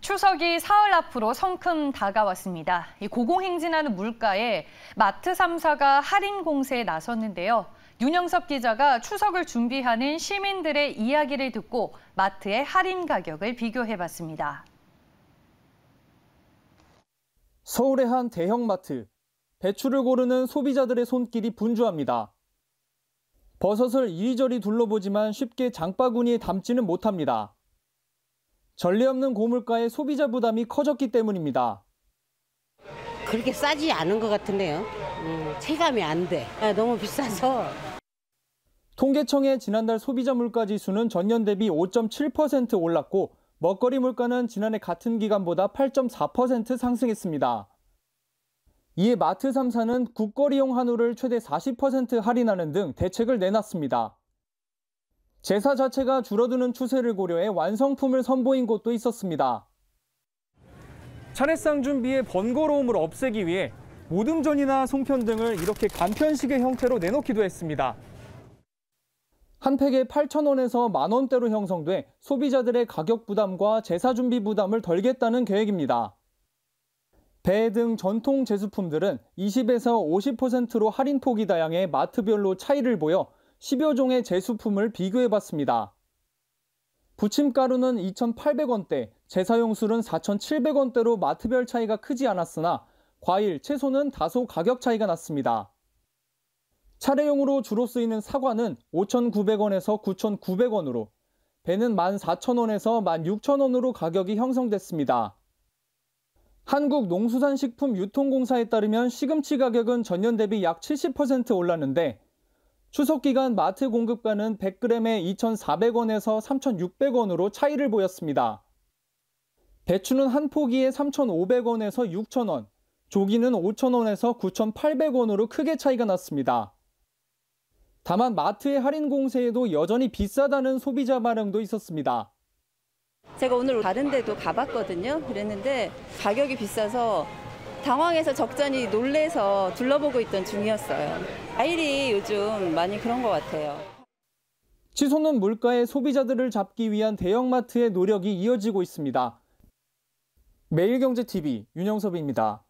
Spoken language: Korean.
추석이 사흘 앞으로 성큼 다가왔습니다. 이 고공행진하는 물가에 마트 3사가 할인 공세에 나섰는데요. 윤영섭 기자가 추석을 준비하는 시민들의 이야기를 듣고 마트의 할인 가격을 비교해봤습니다. 서울의 한 대형마트. 배추를 고르는 소비자들의 손길이 분주합니다. 버섯을 이리저리 둘러보지만 쉽게 장바구니에 담지는 못합니다. 전례 없는 고물가의 소비자 부담이 커졌기 때문입니다. 그렇게 싸지 않은 것 같은데요. 음, 체감이 안 돼. 아, 너무 비싸서. 통계청의 지난달 소비자 물가 지수는 전년 대비 5.7% 올랐고 먹거리 물가는 지난해 같은 기간보다 8.4% 상승했습니다. 이에 마트 3사는 국거리용 한우를 최대 40% 할인하는 등 대책을 내놨습니다. 제사 자체가 줄어드는 추세를 고려해 완성품을 선보인 곳도 있었습니다. 차례상 준비의 번거로움을 없애기 위해 모듬전이나 송편 등을 이렇게 간편식의 형태로 내놓기도 했습니다. 한 팩에 8,000원에서 만 원대로 형성돼 소비자들의 가격 부담과 제사 준비 부담을 덜겠다는 계획입니다. 배 등 전통 제수품들은 20에서 50%로 할인폭이 다양해 마트별로 차이를 보여 10여 종의 제수품을 비교해봤습니다. 부침가루는 2,800원대, 제사용술은 4,700원대로 마트별 차이가 크지 않았으나 과일, 채소는 다소 가격 차이가 났습니다. 차례용으로 주로 쓰이는 사과는 5,900원에서 9,900원으로, 배는 14,000원에서 16,000원으로 가격이 형성됐습니다. 한국농수산식품유통공사에 따르면 시금치 가격은 전년 대비 약 70% 올랐는데 추석 기간 마트 공급가는 100g에 2,400원에서 3,600원으로 차이를 보였습니다. 배추는 한 포기에 3,500원에서 6,000원, 조기는 5,000원에서 9,800원으로 크게 차이가 났습니다. 다만 마트의 할인 공세에도 여전히 비싸다는 소비자 반응도 있었습니다. 제가 오늘 다른 데도 가봤거든요. 그랬는데 가격이 비싸서 당황해서 적잖이 놀래서 둘러보고 있던 중이었어요. 아이들 요즘 많이 그런 것 같아요. 치솟는 물가에 소비자들을 잡기 위한 대형마트의 노력이 이어지고 있습니다. 매일경제TV 윤영섭입니다.